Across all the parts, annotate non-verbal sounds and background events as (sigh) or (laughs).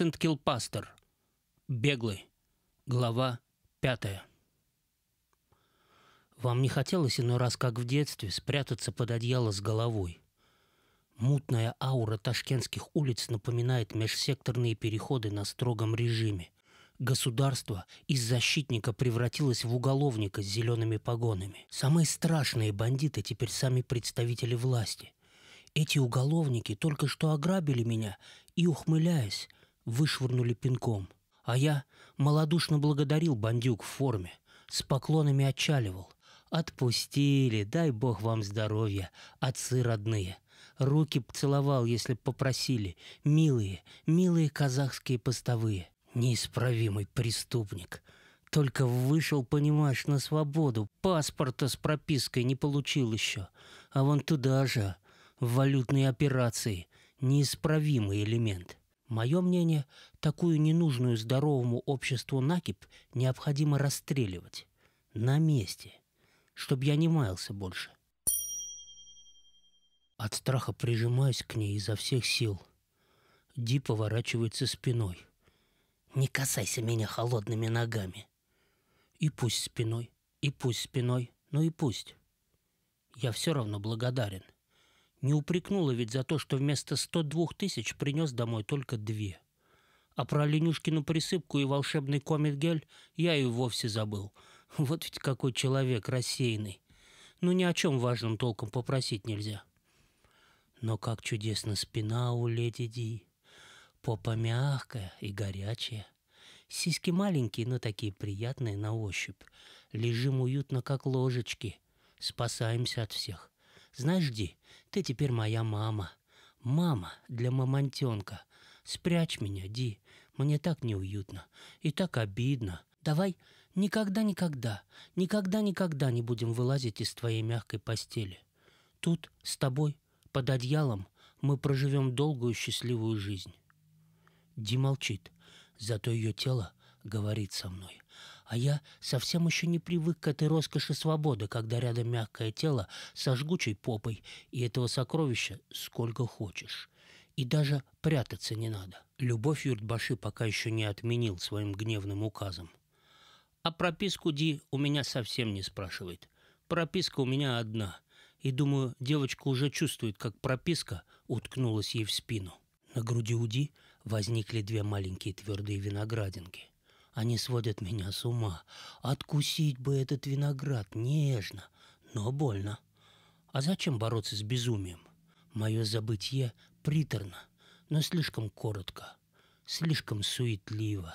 Винсент Килпастер. Беглый. Глава пятая. Вам не хотелось иной раз, как в детстве, спрятаться под одеяло с головой. Мутная аура ташкентских улиц напоминает межсекторные переходы на строгом режиме. Государство из защитника превратилось в уголовника с зелеными погонами. Самые страшные бандиты теперь сами представители власти. Эти уголовники только что ограбили меня и, ухмыляясь, вышвырнули пинком. А я малодушно благодарил бандюк в форме, с поклонами отчаливал. «Отпустили, дай бог вам здоровья, отцы родные!» Руки целовал, если попросили. Милые, милые казахские постовые. Неисправимый преступник. Только вышел, понимаешь, на свободу. Паспорта с пропиской не получил еще. А вон туда же. В валютные операции. Неисправимый элемент. Мое мнение, такую ненужную здоровому обществу накипь необходимо расстреливать. На месте. Чтоб я не маялся больше. От страха прижимаюсь к ней изо всех сил. Ди поворачивается спиной. «Не касайся меня холодными ногами!» «И пусть спиной, и пусть спиной, ну и пусть!» «Я все равно благодарен!» Не упрекнула ведь за то, что вместо 102 тысяч принес домой только две. А про Ленюшкину присыпку и волшебный комет-гель я и вовсе забыл. Вот ведь какой человек рассеянный. Ну ни о чем важном толком попросить нельзя. Но как чудесно спина у леди Ди. Попа мягкая и горячая. Сиськи маленькие, но такие приятные на ощупь. Лежим уютно, как ложечки. Спасаемся от всех. — знаешь, Ди, ты теперь моя мама. Мама для мамонтенка. Спрячь меня, Ди. Мне так неуютно и так обидно. Давай никогда-никогда, никогда-никогда не будем вылазить из твоей мягкой постели. Тут, с тобой, под одеялом, мы проживем долгую счастливую жизнь. Ди молчит, зато ее тело говорит со мной – а я совсем еще не привык к этой роскоши свободы, когда рядом мягкое тело со жгучей попой и этого сокровища сколько хочешь. И даже прятаться не надо. Любовь Юртбаши пока еще не отменил своим гневным указом. А прописку Ди у меня совсем не спрашивает. Прописка у меня одна. И, думаю, девочка уже чувствует, как прописка уткнулась ей в спину. На груди у Ди возникли две маленькие твердые виноградинки. Они сводят меня с ума. Откусить бы этот виноград нежно, но больно. А зачем бороться с безумием? Мое забытье приторно, но слишком коротко, слишком суетливо,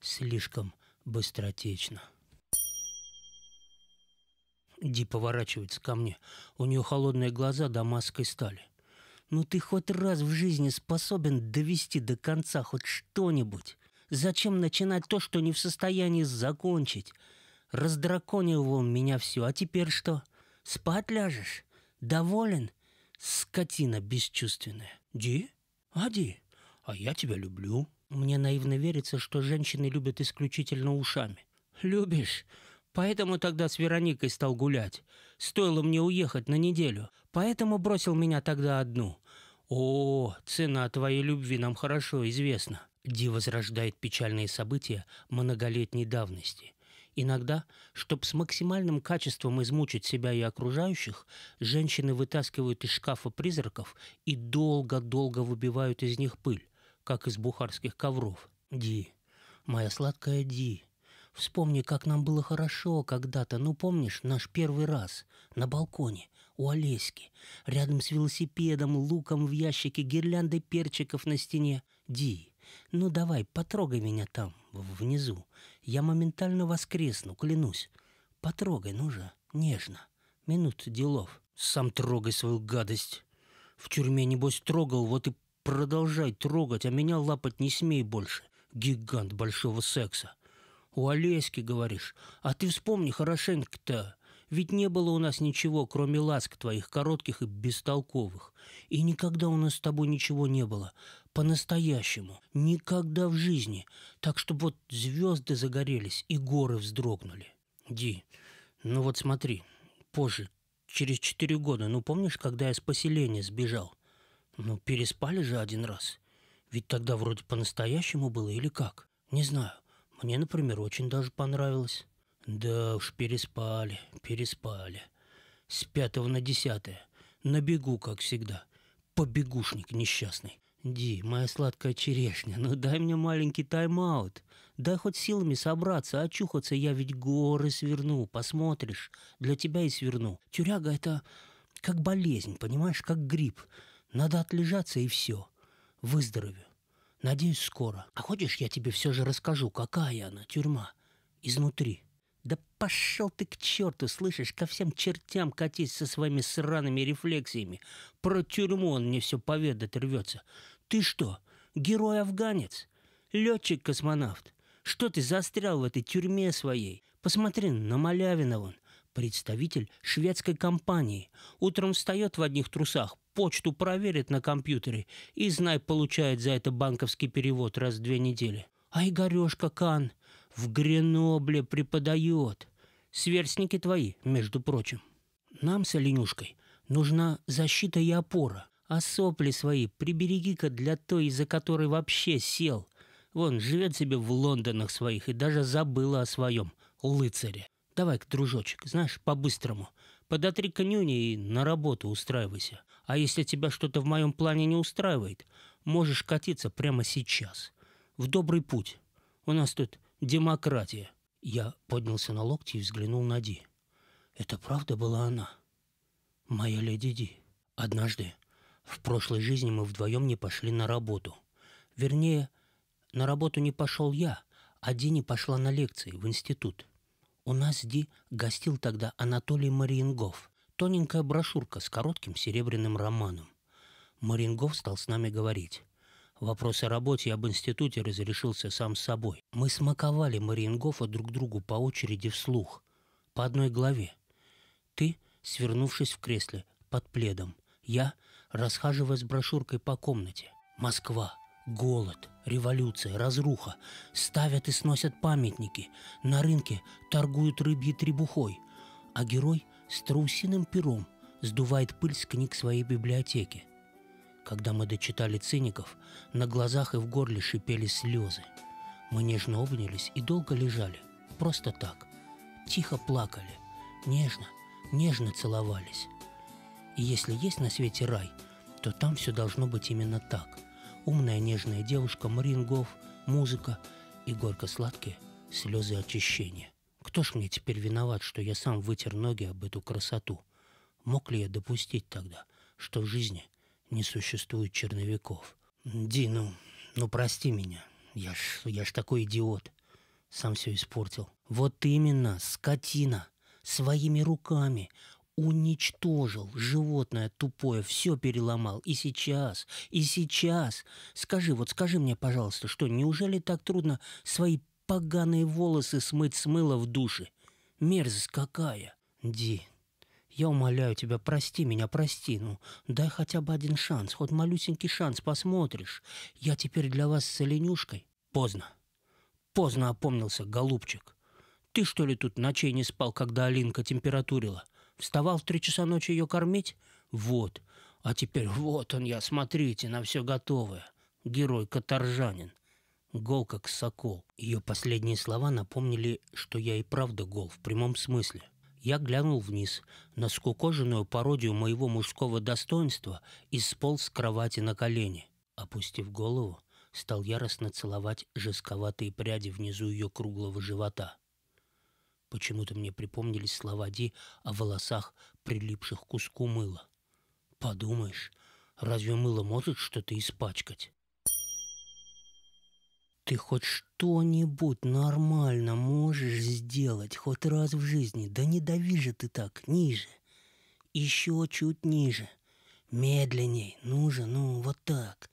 слишком быстротечно. Ди поворачивается ко мне. У нее холодные глаза до маской стали. «Ну ты хоть раз в жизни способен довести до конца хоть что-нибудь? Зачем начинать то, что не в состоянии закончить? Раздраконил он меня все, а теперь что? Спать ляжешь? Доволен? Скотина бесчувственная. Ди? Ади, а я тебя люблю. Мне наивно верится, что женщины любят исключительно ушами. Любишь? Поэтому тогда с Вероникой стал гулять. Стоило мне уехать на неделю. Поэтому бросил меня тогда одну. О, цена твоей любви нам хорошо известна. Ди возрождает печальные события многолетней давности. Иногда, чтобы с максимальным качеством измучить себя и окружающих, женщины вытаскивают из шкафа призраков и долго-долго выбивают из них пыль, как из бухарских ковров. Ди, моя сладкая Ди, Вспомни, как нам было хорошо когда-то, ну помнишь, наш первый раз на балконе у Олеськи, рядом с велосипедом, луком в ящике, гирляндой перчиков на стене. Ди, «Ну давай, потрогай меня там, внизу. Я моментально воскресну, клянусь. Потрогай, ну же, нежно. Минут делов». «Сам трогай свою гадость. В тюрьме, небось, трогал, вот и продолжай трогать, а меня лапать не смей больше. Гигант большого секса. У Олеськи, говоришь, а ты вспомни хорошенько-то. Ведь не было у нас ничего, кроме ласк твоих, коротких и бестолковых. И никогда у нас с тобой ничего не было по-настоящему, никогда в жизни, так что вот звезды загорелись и горы вздрогнули. Ди, ну вот смотри, позже, через четыре года, ну помнишь, когда я с поселения сбежал? Ну переспали же один раз. Ведь тогда вроде по-настоящему было или как? Не знаю. Мне, например, очень даже понравилось. Да уж, переспали, переспали. С пятого на десятое. На бегу, как всегда. Побегушник несчастный. «Ди, моя сладкая черешня, ну дай мне маленький тайм-аут. Дай хоть силами собраться, очухаться, я ведь горы сверну, посмотришь, для тебя и сверну. Тюряга — это как болезнь, понимаешь, как грипп. Надо отлежаться и все. Выздоровею. Надеюсь, скоро. А хочешь, я тебе все же расскажу, какая она, тюрьма, изнутри?» «Да пошел ты к черту, слышишь, ко всем чертям катись со своими сраными рефлексиями. Про тюрьму он мне все поведать рвется. Ты что, герой-афганец? Летчик-космонавт? Что ты застрял в этой тюрьме своей? Посмотри на Малявина вон, представитель шведской компании. Утром встает в одних трусах, почту проверит на компьютере и, знай, получает за это банковский перевод раз в две недели. А Игорешка Кан в Гренобле преподает. Сверстники твои, между прочим. Нам с Оленюшкой нужна защита и опора. А сопли свои прибереги-ка для той, из-за которой вообще сел. Вон, живет себе в Лондонах своих и даже забыла о своем лыцаре. давай к дружочек, знаешь, по-быстрому. Подотри конюни и на работу устраивайся. А если тебя что-то в моем плане не устраивает, можешь катиться прямо сейчас. В добрый путь. У нас тут демократия. Я поднялся на локти и взглянул на Ди. Это правда была она? Моя леди Ди. Однажды в прошлой жизни мы вдвоем не пошли на работу. Вернее, на работу не пошел я, а Ди пошла на лекции в институт. У нас Ди гостил тогда Анатолий Мариенгов. Тоненькая брошюрка с коротким серебряным романом. Марингов стал с нами говорить. Вопрос о работе и об институте разрешился сам собой. Мы смаковали Мариенгофа друг другу по очереди вслух, по одной главе. Ты, свернувшись в кресле, под пледом. Я, расхаживая с брошюркой по комнате. Москва, голод, революция, разруха. Ставят и сносят памятники. На рынке торгуют рыбьей требухой. А герой с трусиным пером сдувает пыль с книг своей библиотеки. Когда мы дочитали «Циников», на глазах и в горле шипели слезы. Мы нежно обнялись и долго лежали, просто так. Тихо плакали, нежно, нежно целовались. И если есть на свете рай – то там все должно быть именно так. Умная нежная девушка, Марингов, музыка и горько-сладкие слезы очищения. Кто ж мне теперь виноват, что я сам вытер ноги об эту красоту? Мог ли я допустить тогда, что в жизни не существует черновиков? Ди, ну, ну прости меня. Я ж, я ж такой идиот. Сам все испортил. Вот именно, скотина. Своими руками уничтожил животное тупое, все переломал. И сейчас, и сейчас. Скажи, вот скажи мне, пожалуйста, что, неужели так трудно свои поганые волосы смыть с мыла в душе? Мерзость какая! Ди, я умоляю тебя, прости меня, прости, ну, дай хотя бы один шанс, хоть малюсенький шанс, посмотришь. Я теперь для вас с оленюшкой. Поздно. Поздно опомнился, голубчик. Ты что ли тут ночей не спал, когда Алинка температурила? Вставал в три часа ночи ее кормить? Вот. А теперь вот он я, смотрите, на все готовое. Герой-каторжанин. Гол как сокол. Ее последние слова напомнили, что я и правда гол в прямом смысле. Я глянул вниз на скукоженную пародию моего мужского достоинства и сполз с кровати на колени. Опустив голову, стал яростно целовать жестковатые пряди внизу ее круглого живота – Почему-то мне припомнились слова Ди о волосах, прилипших к куску мыла. «Подумаешь, разве мыло может что-то испачкать?» «Ты хоть что-нибудь нормально можешь сделать хоть раз в жизни? Да не дави же ты так, ниже. Еще чуть ниже. Медленней, ну же, ну, вот так.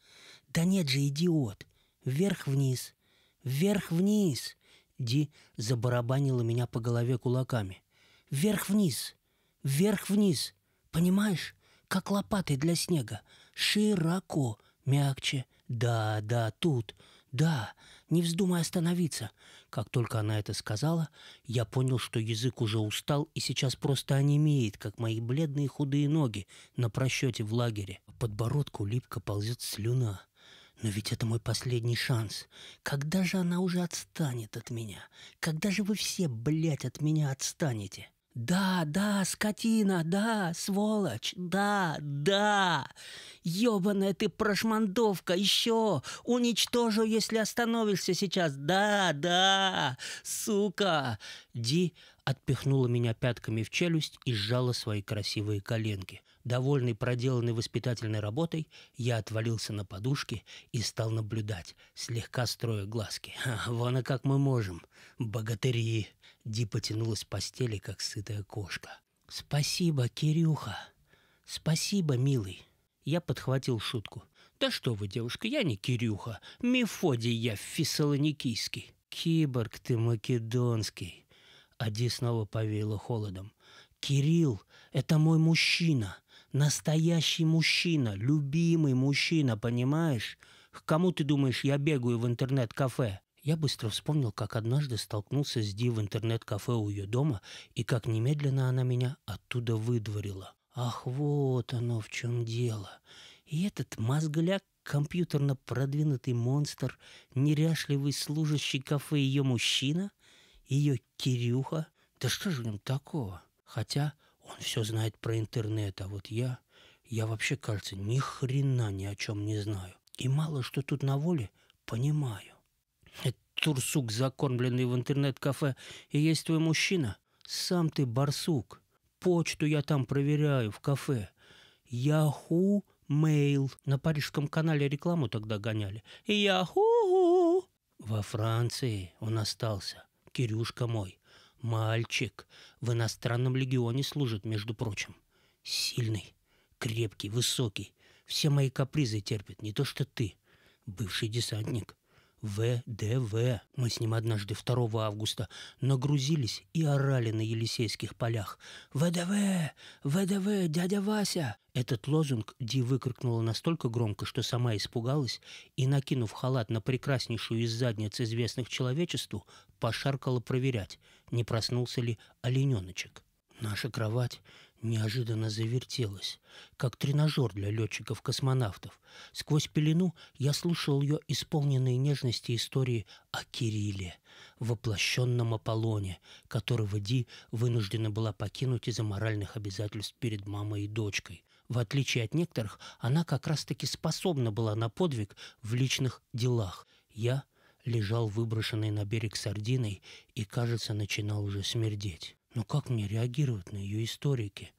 Да нет же, идиот. Вверх-вниз, вверх-вниз». Ди забарабанила меня по голове кулаками. «Вверх-вниз! Вверх-вниз! Понимаешь? Как лопатой для снега. Широко, мягче. Да, да, тут. Да, не вздумай остановиться. Как только она это сказала, я понял, что язык уже устал и сейчас просто онемеет, как мои бледные худые ноги на просчете в лагере. подбородку липко ползет слюна. Но ведь это мой последний шанс. Когда же она уже отстанет от меня? Когда же вы все, блядь, от меня отстанете? Да, да, скотина, да, сволочь, да, да. Ёбаная ты прошмандовка, еще уничтожу, если остановишься сейчас. Да, да, сука. Ди отпихнула меня пятками в челюсть и сжала свои красивые коленки. Довольный проделанной воспитательной работой, я отвалился на подушке и стал наблюдать, слегка строя глазки. «Ха, вон и как мы можем! Богатыри!» Ди потянулась с постели, как сытая кошка. «Спасибо, Кирюха! Спасибо, милый!» Я подхватил шутку. «Да что вы, девушка, я не Кирюха. Мефодий я фессалоникийский». «Киборг ты македонский». Ади снова повеяло холодом. «Кирилл, это мой мужчина. Настоящий мужчина, любимый мужчина, понимаешь? К кому ты думаешь, я бегаю в интернет-кафе? Я быстро вспомнил, как однажды столкнулся с Ди в интернет-кафе у ее дома и как немедленно она меня оттуда выдворила. Ах, вот оно в чем дело. И этот мозгляк компьютерно продвинутый монстр, неряшливый служащий кафе ее мужчина, ее Кирюха. Да что же в нем такого? Хотя он все знает про интернет, а вот я, я вообще, кажется, ни хрена ни о чем не знаю. И мало что тут на воле понимаю. Это турсук, закормленный в интернет-кафе, и есть твой мужчина? Сам ты барсук. Почту я там проверяю в кафе. Яху Mail. На парижском канале рекламу тогда гоняли. Яху! Во Франции он остался. Кирюшка мой. Мальчик. В иностранном легионе служит, между прочим. Сильный, крепкий, высокий. Все мои капризы терпит, не то что ты. Бывший десантник. ВДВ. Мы с ним однажды 2 августа нагрузились и орали на Елисейских полях. «ВДВ! ВДВ! Дядя Вася!» Этот лозунг Ди выкрикнула настолько громко, что сама испугалась и, накинув халат на прекраснейшую из задниц известных человечеству, пошаркала проверять, не проснулся ли олененочек. Наша кровать неожиданно завертелась, как тренажер для летчиков-космонавтов. Сквозь пелену я слушал ее исполненные нежности истории о Кирилле, воплощенном Аполлоне, которого Ди вынуждена была покинуть из-за моральных обязательств перед мамой и дочкой. В отличие от некоторых, она как раз-таки способна была на подвиг в личных делах. Я лежал выброшенный на берег сардиной и, кажется, начинал уже смердеть. Но как мне реагировать на ее историки?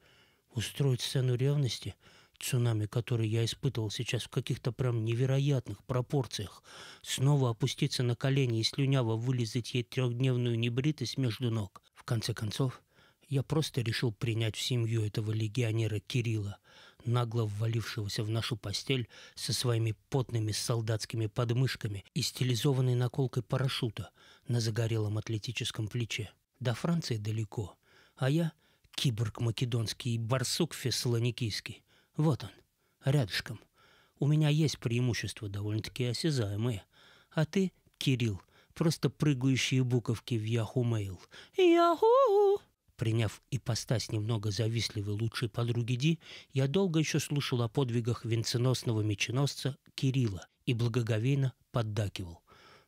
Устроить сцену ревности, цунами, который я испытывал сейчас в каких-то прям невероятных пропорциях, снова опуститься на колени и слюняво вылезать ей трехдневную небритость между ног. В конце концов, я просто решил принять в семью этого легионера Кирилла, нагло ввалившегося в нашу постель со своими потными солдатскими подмышками и стилизованной наколкой парашюта на загорелом атлетическом плече. До Франции далеко, а я — киборг македонский и барсук фессалоникийский. Вот он, рядышком. У меня есть преимущества довольно-таки осязаемые. А ты, Кирилл, просто прыгающие буковки в Yahoo Mail. Yahoo! Приняв ипостась немного завистливой лучшей подруги Ди, я долго еще слушал о подвигах венценосного меченосца Кирилла и благоговейно поддакивал.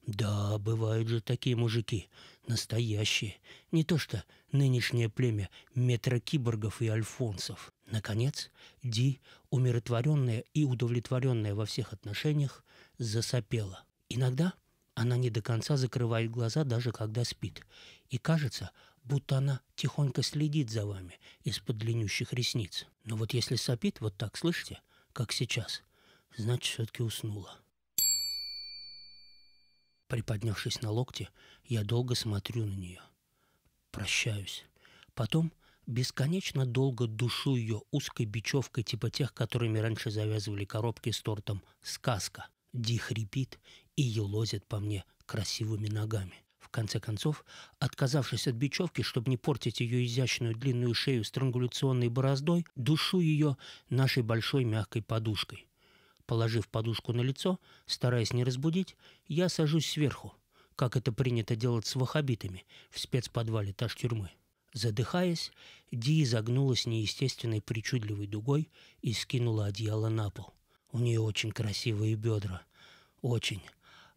Да, бывают же такие мужики, настоящие, не то что нынешнее племя метрокиборгов и альфонсов. Наконец, Ди, умиротворенная и удовлетворенная во всех отношениях, засопела. Иногда она не до конца закрывает глаза, даже когда спит. И кажется, будто она тихонько следит за вами из-под длиннющих ресниц. Но вот если сопит вот так, слышите, как сейчас, значит, все-таки уснула. Приподнявшись на локте, я долго смотрю на нее. Прощаюсь. Потом бесконечно долго душу ее узкой бечевкой типа тех, которыми раньше завязывали коробки с тортом «Сказка». Ди хрипит и елозит по мне красивыми ногами. В конце концов, отказавшись от бечевки, чтобы не портить ее изящную длинную шею странгуляционной бороздой, душу ее нашей большой мягкой подушкой. Положив подушку на лицо, стараясь не разбудить, я сажусь сверху, как это принято делать с вахабитами в спецподвале этаж тюрьмы. Задыхаясь, Ди изогнулась неестественной причудливой дугой и скинула одеяло на пол. У нее очень красивые бедра. Очень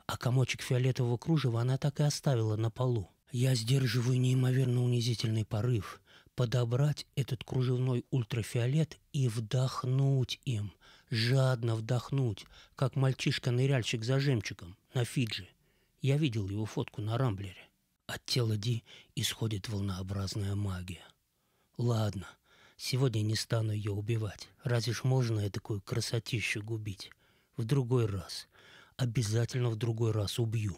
а комочек фиолетового кружева она так и оставила на полу. Я сдерживаю неимоверно унизительный порыв подобрать этот кружевной ультрафиолет и вдохнуть им, жадно вдохнуть, как мальчишка-ныряльщик за жемчугом на Фиджи. Я видел его фотку на Рамблере. От тела Ди исходит волнообразная магия. Ладно, сегодня не стану ее убивать. Разве ж можно я такую красотищу губить? В другой раз, обязательно в другой раз убью.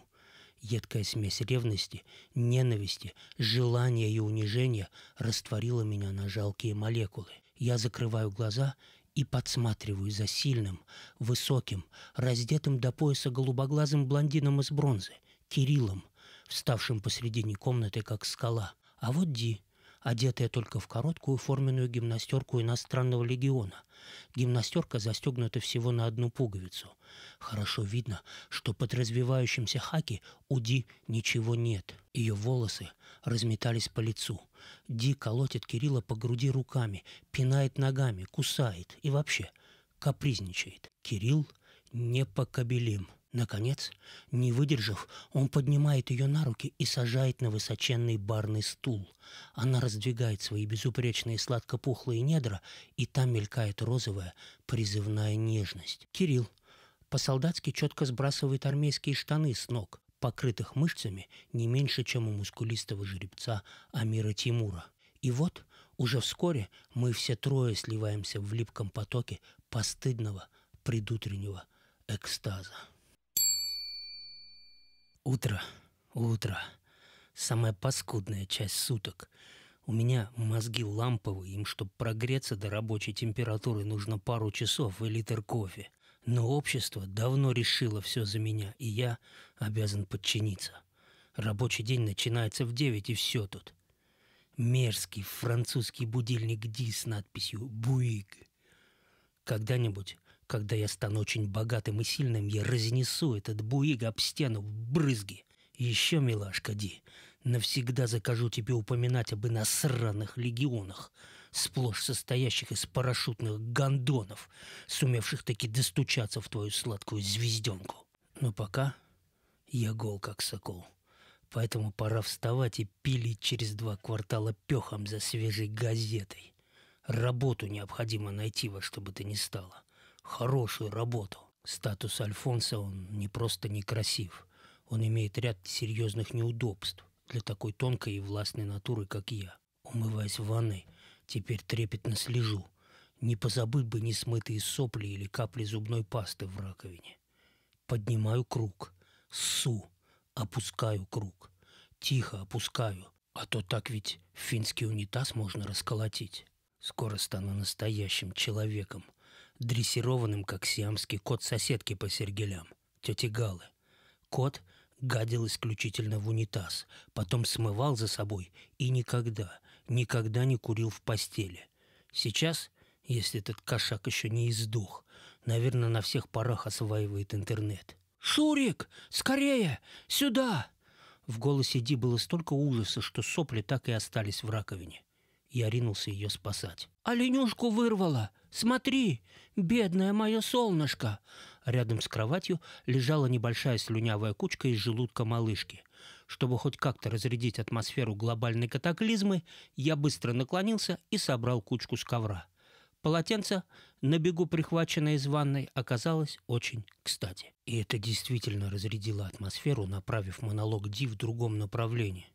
Едкая смесь ревности, ненависти, желания и унижения растворила меня на жалкие молекулы. Я закрываю глаза и подсматриваю за сильным, высоким, раздетым до пояса голубоглазым блондином из бронзы, Кириллом, вставшим посредине комнаты, как скала. А вот Ди, одетая только в короткую форменную гимнастерку иностранного легиона. Гимнастерка застегнута всего на одну пуговицу. Хорошо видно, что под развивающимся хаки у Ди ничего нет. Ее волосы разметались по лицу. Ди колотит Кирилла по груди руками, пинает ногами, кусает и вообще капризничает. Кирилл непокобелим. Наконец, не выдержав, он поднимает ее на руки и сажает на высоченный барный стул. Она раздвигает свои безупречные сладкопухлые недра, и там мелькает розовая, призывная нежность. Кирилл по-солдатски четко сбрасывает армейские штаны с ног, покрытых мышцами не меньше, чем у мускулистого жеребца Амира Тимура. И вот уже вскоре мы все трое сливаемся в липком потоке постыдного предутреннего экстаза. Утро, утро. Самая паскудная часть суток. У меня мозги ламповые, им, чтобы прогреться до рабочей температуры, нужно пару часов и литр кофе. Но общество давно решило все за меня, и я обязан подчиниться. Рабочий день начинается в 9, и все тут. Мерзкий французский будильник Ди с надписью Буиг. когда Когда-нибудь когда я стану очень богатым и сильным, я разнесу этот буиг об стену в брызги. Еще, милашка Ди, навсегда закажу тебе упоминать об иностранных легионах, сплошь состоящих из парашютных гондонов, сумевших таки достучаться в твою сладкую звезденку. Но пока я гол, как сокол. Поэтому пора вставать и пилить через два квартала пехом за свежей газетой. Работу необходимо найти во что бы то ни стало хорошую работу. Статус Альфонса, он не просто некрасив, он имеет ряд серьезных неудобств для такой тонкой и властной натуры, как я. Умываясь в ванной, теперь трепетно слежу, не позабыть бы ни смытые сопли или капли зубной пасты в раковине. Поднимаю круг, су, опускаю круг, тихо опускаю, а то так ведь финский унитаз можно расколотить. Скоро стану настоящим человеком – дрессированным, как сиамский кот соседки по сергелям, тети Галы. Кот гадил исключительно в унитаз, потом смывал за собой и никогда, никогда не курил в постели. Сейчас, если этот кошак еще не издух, наверное, на всех парах осваивает интернет. «Шурик, скорее! Сюда!» В голосе Ди было столько ужаса, что сопли так и остались в раковине. Я ринулся ее спасать. «Оленюшку «А вырвала! Смотри! Бедное мое солнышко!» Рядом с кроватью лежала небольшая слюнявая кучка из желудка малышки. Чтобы хоть как-то разрядить атмосферу глобальной катаклизмы, я быстро наклонился и собрал кучку с ковра. Полотенце, на бегу прихваченное из ванной, оказалось очень кстати. И это действительно разрядило атмосферу, направив монолог Ди в другом направлении.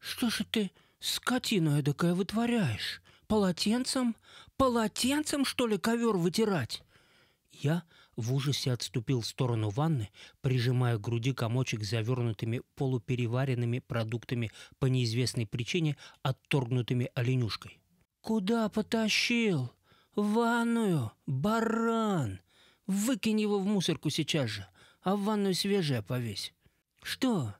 «Что же ты Скотину эдакое вытворяешь. Полотенцем? Полотенцем, что ли, ковер вытирать? Я в ужасе отступил в сторону ванны, прижимая к груди комочек с завернутыми полупереваренными продуктами по неизвестной причине, отторгнутыми оленюшкой. «Куда потащил? В ванную? Баран! Выкинь его в мусорку сейчас же, а в ванную свежее повесь». «Что,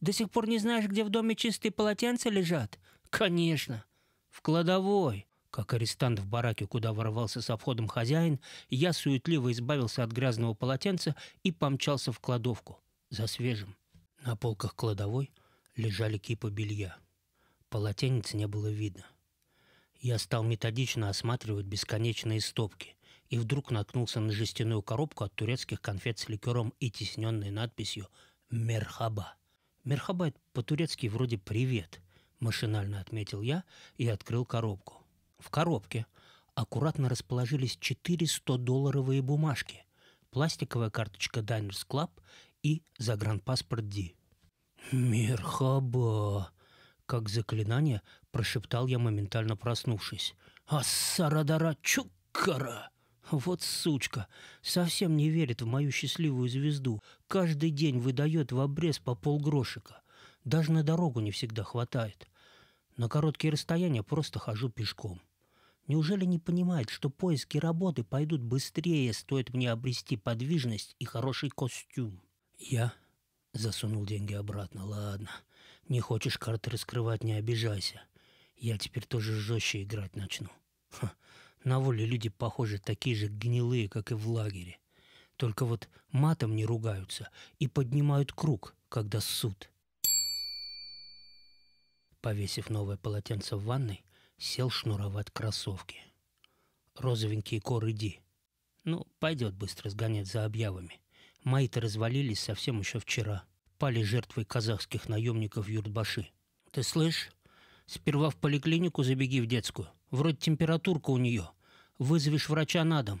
до сих пор не знаешь, где в доме чистые полотенца лежат? Конечно. В кладовой. Как арестант в бараке, куда ворвался со входом хозяин, я суетливо избавился от грязного полотенца и помчался в кладовку. За свежим. На полках кладовой лежали кипы белья. Полотенец не было видно. Я стал методично осматривать бесконечные стопки и вдруг наткнулся на жестяную коробку от турецких конфет с ликером и тисненной надписью «Мерхаба». Мерхабайт по-турецки вроде «привет», машинально отметил я и открыл коробку. В коробке аккуратно расположились четыре 100-долларовые бумажки, пластиковая карточка Дайнерс Клаб и загранпаспорт Ди. «Мерхаба!» Как заклинание прошептал я, моментально проснувшись. «Ассарадара чуккара!» Вот сучка! Совсем не верит в мою счастливую звезду. Каждый день выдает в обрез по полгрошика. Даже на дорогу не всегда хватает. На короткие расстояния просто хожу пешком. Неужели не понимает, что поиски работы пойдут быстрее, стоит мне обрести подвижность и хороший костюм? Я засунул деньги обратно. Ладно, не хочешь карты раскрывать, не обижайся. Я теперь тоже жестче играть начну. Ха, на воле люди, похожи такие же гнилые, как и в лагере. Только вот матом не ругаются и поднимают круг, когда суд. Повесив новое полотенце в ванной, сел шнуровать кроссовки. Розовенькие коры Ди. Ну, пойдет быстро сгонять за объявами. Мои-то развалились совсем еще вчера. Пали жертвой казахских наемников Юртбаши. «Ты слышишь? Сперва в поликлинику забеги в детскую. Вроде температурка у нее. Вызовешь врача на дом.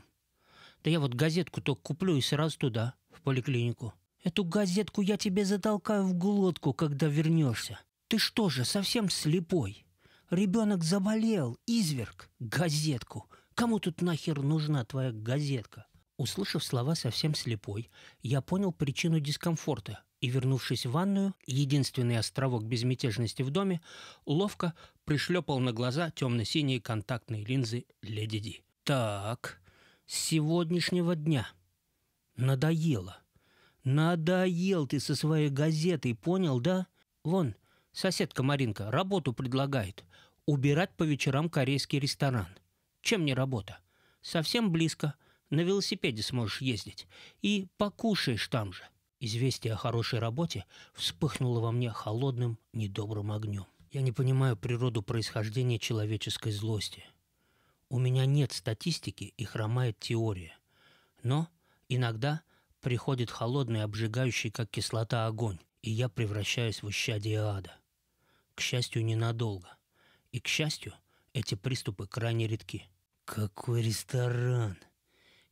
Да я вот газетку только куплю и сразу туда, в поликлинику. Эту газетку я тебе затолкаю в глотку, когда вернешься. Ты что же, совсем слепой? Ребенок заболел, изверг, газетку. Кому тут нахер нужна твоя газетка? Услышав слова совсем слепой, я понял причину дискомфорта, и, вернувшись в ванную, единственный островок безмятежности в доме, ловко пришлепал на глаза темно-синие контактные линзы Леди Ди. «Так, с сегодняшнего дня. Надоело. Надоел ты со своей газетой, понял, да? Вон, соседка Маринка работу предлагает. Убирать по вечерам корейский ресторан. Чем не работа? Совсем близко. На велосипеде сможешь ездить. И покушаешь там же». Известие о хорошей работе вспыхнуло во мне холодным, недобрым огнем. Я не понимаю природу происхождения человеческой злости. У меня нет статистики и хромает теория. Но иногда приходит холодный, обжигающий, как кислота, огонь, и я превращаюсь в исчадие ада. К счастью, ненадолго. И, к счастью, эти приступы крайне редки. «Какой ресторан?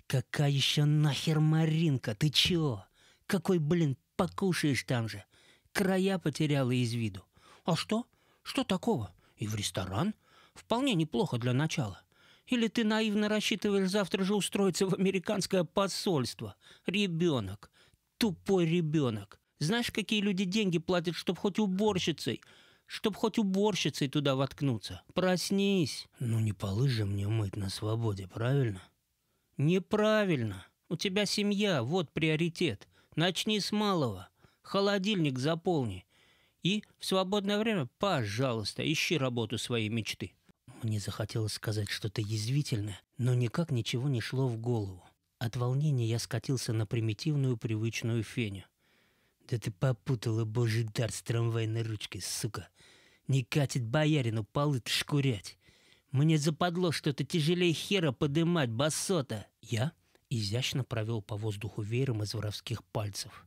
Какая еще нахер Маринка? Ты чего?» Какой, блин, покушаешь там же? Края потеряла из виду. А что? Что такого? И в ресторан? Вполне неплохо для начала. Или ты наивно рассчитываешь завтра же устроиться в американское посольство? Ребенок. Тупой ребенок. Знаешь, какие люди деньги платят, чтобы хоть уборщицей, чтобы хоть уборщицей туда воткнуться? Проснись. Ну не полы же мне мыть на свободе, правильно? Неправильно. У тебя семья, вот приоритет. Начни с малого, холодильник заполни. И в свободное время, пожалуйста, ищи работу своей мечты». Мне захотелось сказать что-то язвительное, но никак ничего не шло в голову. От волнения я скатился на примитивную привычную феню. «Да ты попутала божий дар с трамвайной ручкой, сука! Не катит боярину полы-то шкурять! Мне западло что-то тяжелее хера подымать, басота!» «Я?» изящно провел по воздуху веером из воровских пальцев.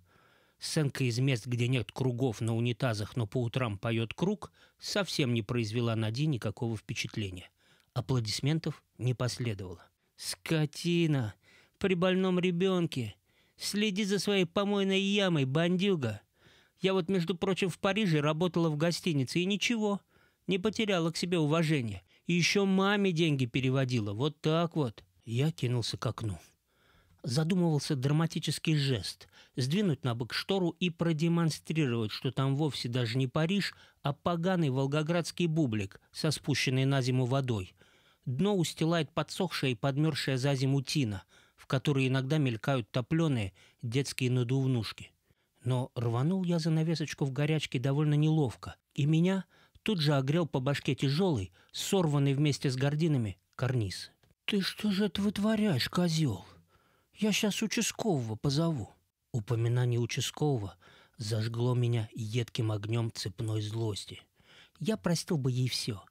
Сценка из мест, где нет кругов на унитазах, но по утрам поет круг, совсем не произвела на Ди никакого впечатления. Аплодисментов не последовало. «Скотина! При больном ребенке! Следи за своей помойной ямой, бандюга! Я вот, между прочим, в Париже работала в гостинице, и ничего, не потеряла к себе уважения. И еще маме деньги переводила, вот так вот!» Я кинулся к окну задумывался драматический жест – сдвинуть на бок штору и продемонстрировать, что там вовсе даже не Париж, а поганый волгоградский бублик со спущенной на зиму водой. Дно устилает подсохшая и подмерзшая за зиму тина, в которой иногда мелькают топленые детские надувнушки. Но рванул я занавесочку в горячке довольно неловко, и меня тут же огрел по башке тяжелый, сорванный вместе с гординами, карниз. «Ты что же это вытворяешь, козел?» Я сейчас участкового позову». Упоминание участкового зажгло меня едким огнем цепной злости. Я простил бы ей все.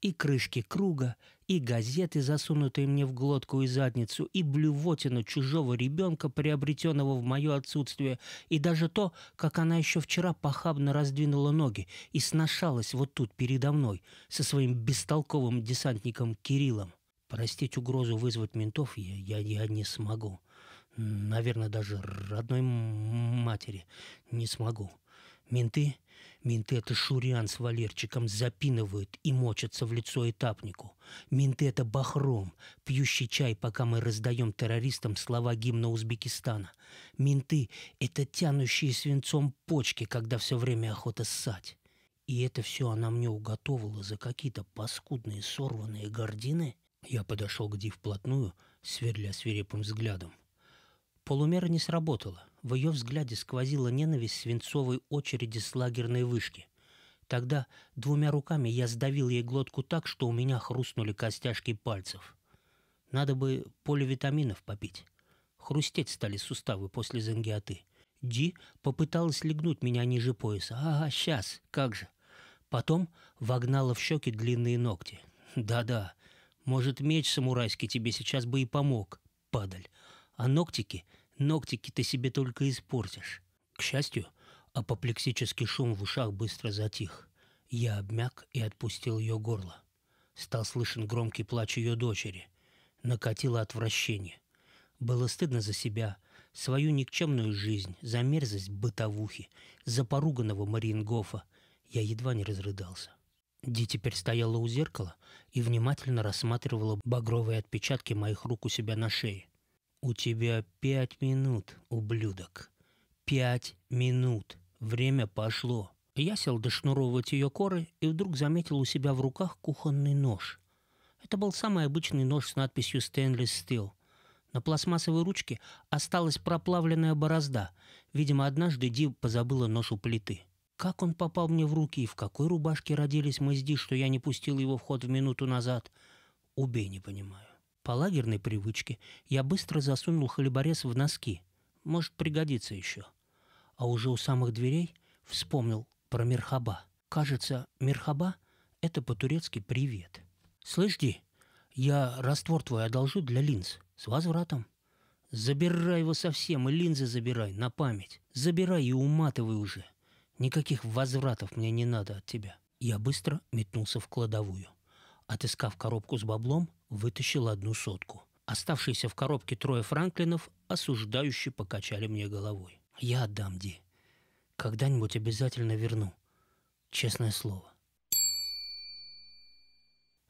И крышки круга, и газеты, засунутые мне в глотку и задницу, и блювотину чужого ребенка, приобретенного в мое отсутствие, и даже то, как она еще вчера похабно раздвинула ноги и сношалась вот тут передо мной со своим бестолковым десантником Кириллом. Простить угрозу вызвать ментов я, я, я не смогу наверное, даже родной матери не смогу. Менты, менты это шуриан с Валерчиком запинывают и мочатся в лицо этапнику. Менты это Бахром, пьющий чай, пока мы раздаем террористам слова гимна Узбекистана. Менты это тянущие свинцом почки, когда все время охота ссать. И это все она мне уготовила за какие-то паскудные сорванные гордины? Я подошел к Ди вплотную, сверля свирепым взглядом. Полумера не сработала. В ее взгляде сквозила ненависть свинцовой очереди с лагерной вышки. Тогда двумя руками я сдавил ей глотку так, что у меня хрустнули костяшки пальцев. Надо бы поливитаминов попить. Хрустеть стали суставы после зангиоты. Ди попыталась легнуть меня ниже пояса. «Ага, сейчас, как же!» Потом вогнала в щеки длинные ногти. «Да-да, может, меч самурайский тебе сейчас бы и помог, падаль!» а ногтики Ногтики ты себе только испортишь. К счастью, апоплексический шум в ушах быстро затих. Я обмяк и отпустил ее горло. Стал слышен громкий плач ее дочери. Накатило отвращение. Было стыдно за себя, свою никчемную жизнь, за мерзость бытовухи, за поруганного Марингофа. Я едва не разрыдался. Ди теперь стояла у зеркала и внимательно рассматривала багровые отпечатки моих рук у себя на шее – «У тебя пять минут, ублюдок. Пять минут. Время пошло». Я сел дошнуровывать ее коры и вдруг заметил у себя в руках кухонный нож. Это был самый обычный нож с надписью «Stainless Steel». На пластмассовой ручке осталась проплавленная борозда. Видимо, однажды Ди позабыла нож у плиты. Как он попал мне в руки и в какой рубашке родились мы с Ди, что я не пустил его в ход в минуту назад, убей не понимаю. По лагерной привычке я быстро засунул хлеборез в носки. Может, пригодится еще. А уже у самых дверей вспомнил про мерхаба. Кажется, мерхаба это по-турецки «привет». «Слышь, Ди, я раствор твой одолжу для линз. С возвратом». «Забирай его совсем и линзы забирай на память. Забирай и уматывай уже. Никаких возвратов мне не надо от тебя». Я быстро метнулся в кладовую. Отыскав коробку с баблом, вытащил одну сотку. Оставшиеся в коробке трое франклинов осуждающе покачали мне головой. «Я отдам, Ди. Когда-нибудь обязательно верну. Честное слово».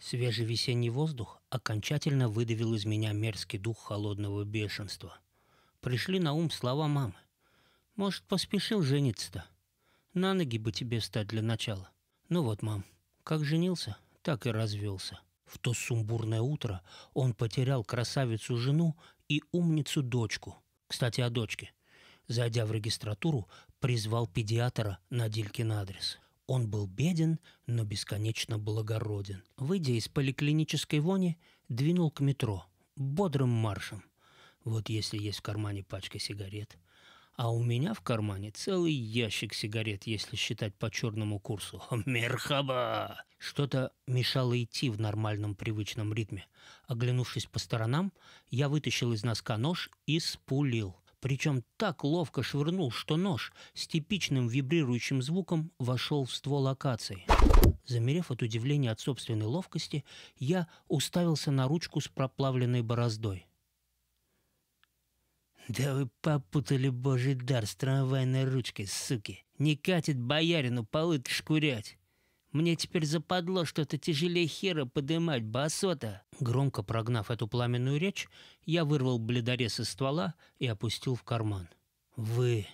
Свежий весенний воздух окончательно выдавил из меня мерзкий дух холодного бешенства. Пришли на ум слова мамы. «Может, поспешил жениться-то? На ноги бы тебе встать для начала. Ну вот, мам, как женился, так и развелся. В то сумбурное утро он потерял красавицу жену и умницу дочку. Кстати, о дочке. Зайдя в регистратуру, призвал педиатра на Дилькин адрес. Он был беден, но бесконечно благороден. Выйдя из поликлинической вони, двинул к метро бодрым маршем. Вот если есть в кармане пачка сигарет – а у меня в кармане целый ящик сигарет, если считать по черному курсу. (laughs) Мерхаба! Что-то мешало идти в нормальном привычном ритме. Оглянувшись по сторонам, я вытащил из носка нож и спулил. Причем так ловко швырнул, что нож с типичным вибрирующим звуком вошел в ствол акации. Замерев от удивления от собственной ловкости, я уставился на ручку с проплавленной бороздой. «Да вы попутали божий дар с трамвайной ручкой, суки! Не катит боярину полы шкурять! Мне теперь западло что-то тяжелее хера подымать, басота!» Громко прогнав эту пламенную речь, я вырвал бледорез из ствола и опустил в карман. «Вы...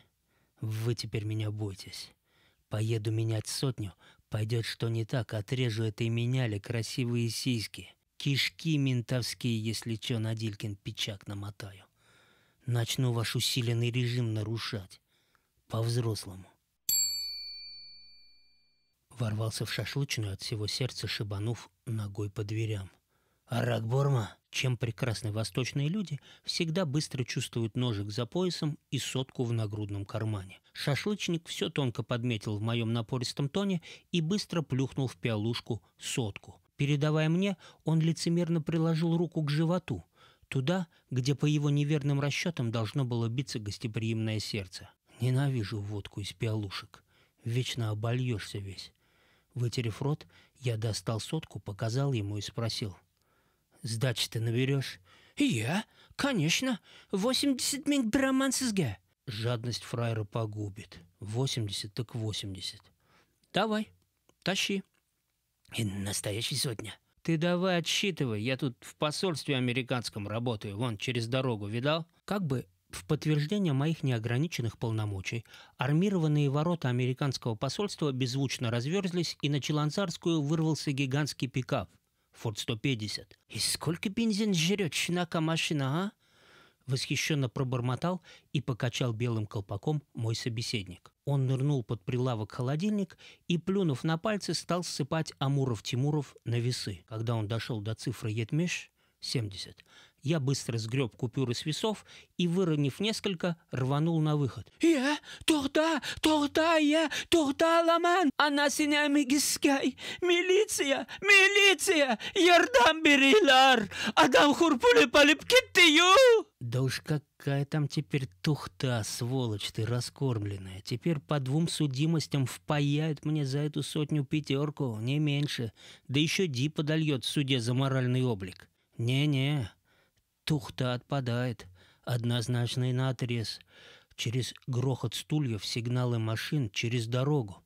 вы теперь меня бойтесь. Поеду менять сотню, пойдет что не так, отрежу этой меняли красивые сиськи. Кишки ментовские, если чё, на Дилькин печак намотаю». Начну ваш усиленный режим нарушать. По-взрослому. Ворвался в шашлычную от всего сердца, шибанув ногой по дверям. Аракборма, чем прекрасны восточные люди, всегда быстро чувствуют ножик за поясом и сотку в нагрудном кармане. Шашлычник все тонко подметил в моем напористом тоне и быстро плюхнул в пиалушку сотку. Передавая мне, он лицемерно приложил руку к животу – туда, где по его неверным расчетам должно было биться гостеприимное сердце. Ненавижу водку из пиалушек. Вечно обольешься весь. Вытерев рот, я достал сотку, показал ему и спросил. «Сдачи ты наберешь?» «Я? Конечно! 80 мин браман СГ!» Жадность фраера погубит. 80 так 80. «Давай, тащи!» «И настоящий сотня!» «Ты давай отсчитывай, я тут в посольстве американском работаю, вон через дорогу, видал?» Как бы в подтверждение моих неограниченных полномочий армированные ворота американского посольства беззвучно разверзлись, и на Челанзарскую вырвался гигантский пикап – Форд 150. «И сколько бензин жрет щенака машина, а?» Восхищенно пробормотал и покачал белым колпаком мой собеседник. Он нырнул под прилавок холодильник и, плюнув на пальцы, стал сыпать Амуров-Тимуров на весы. Когда он дошел до цифры едмеш, 70, я быстро сгреб купюры с весов и, выронив несколько, рванул на выход. «Я тогда, тогда я, тогда ламан, она синя мигискай, милиция, милиция, ярдам берилар, адам хурпули палипкитию!» Да уж какая там теперь тухта, сволочь ты раскормленная. Теперь по двум судимостям впаяют мне за эту сотню пятерку, не меньше. Да еще Ди подольет в суде за моральный облик. Не-не, Тухта отпадает, однозначный наотрез. Через грохот стульев, сигналы машин, через дорогу.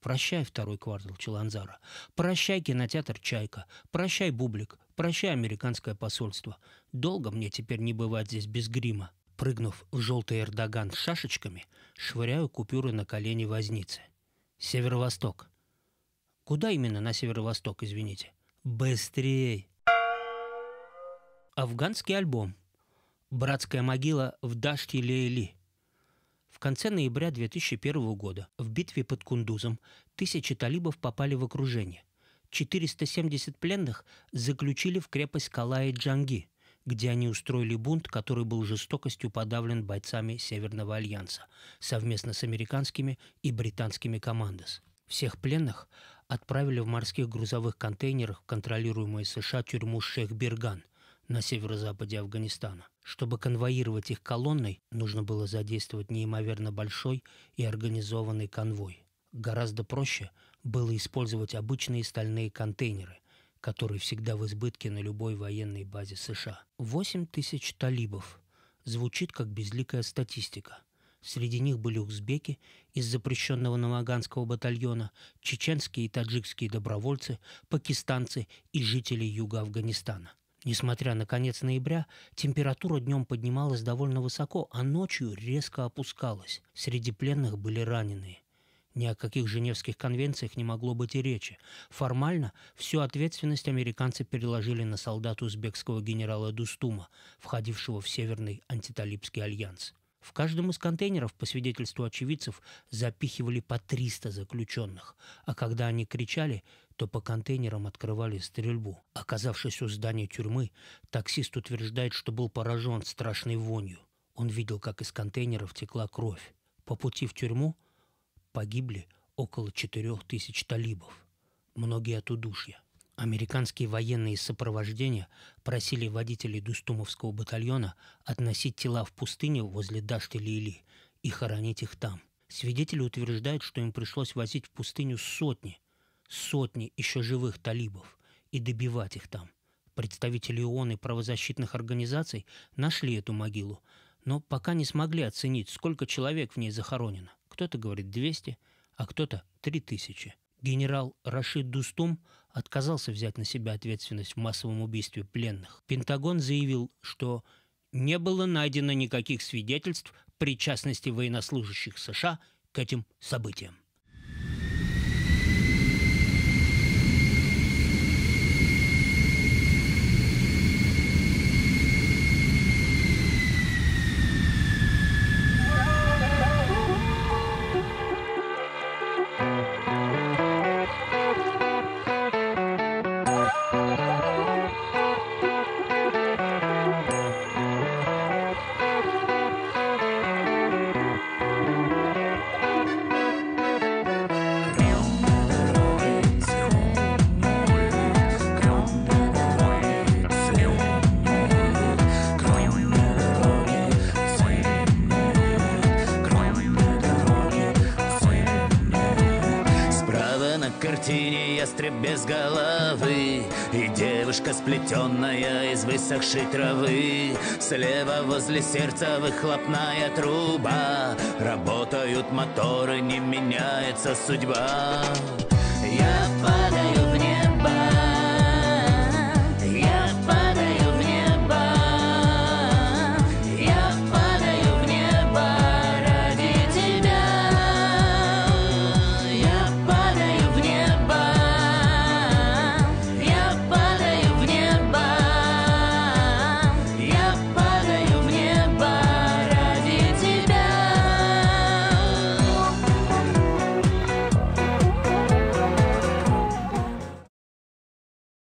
Прощай второй квартал Челанзара. Прощай кинотеатр «Чайка». Прощай бублик. Прощай американское посольство. Долго мне теперь не бывать здесь без грима. Прыгнув в желтый эрдоган с шашечками, швыряю купюры на колени возницы. Северо-восток. Куда именно на северо-восток, извините? Быстрее! Афганский альбом «Братская могила в Дашке Лейли». В конце ноября 2001 года в битве под Кундузом тысячи талибов попали в окружение. 470 пленных заключили в крепость Кала Джанги, где они устроили бунт, который был жестокостью подавлен бойцами Северного альянса совместно с американскими и британскими командос. Всех пленных отправили в морских грузовых контейнерах в контролируемую США тюрьму Шейх-Берган, на северо-западе Афганистана. Чтобы конвоировать их колонной, нужно было задействовать неимоверно большой и организованный конвой. Гораздо проще было использовать обычные стальные контейнеры, которые всегда в избытке на любой военной базе США. 8 тысяч талибов. Звучит как безликая статистика. Среди них были узбеки из запрещенного Намаганского батальона, чеченские и таджикские добровольцы, пакистанцы и жители юга Афганистана. Несмотря на конец ноября, температура днем поднималась довольно высоко, а ночью резко опускалась. Среди пленных были раненые. Ни о каких Женевских конвенциях не могло быть и речи. Формально всю ответственность американцы переложили на солдат узбекского генерала Дустума, входившего в Северный антиталибский альянс. В каждом из контейнеров, по свидетельству очевидцев, запихивали по 300 заключенных, а когда они кричали, то по контейнерам открывали стрельбу. Оказавшись у здания тюрьмы, таксист утверждает, что был поражен страшной вонью. Он видел, как из контейнеров текла кровь. По пути в тюрьму погибли около четырех тысяч талибов, многие от удушья. Американские военные сопровождения просили водителей Дустумовского батальона относить тела в пустыню возле Дашты-Лили и хоронить их там. Свидетели утверждают, что им пришлось возить в пустыню сотни, сотни еще живых талибов и добивать их там. Представители ООН и правозащитных организаций нашли эту могилу, но пока не смогли оценить, сколько человек в ней захоронено. Кто-то говорит 200, а кто-то 3000. Генерал Рашид Дустум отказался взять на себя ответственность в массовом убийстве пленных. Пентагон заявил, что не было найдено никаких свидетельств причастности военнослужащих США к этим событиям. сплетенная из высохшей травы. Слева возле сердца выхлопная труба. Работают моторы, не меняется судьба.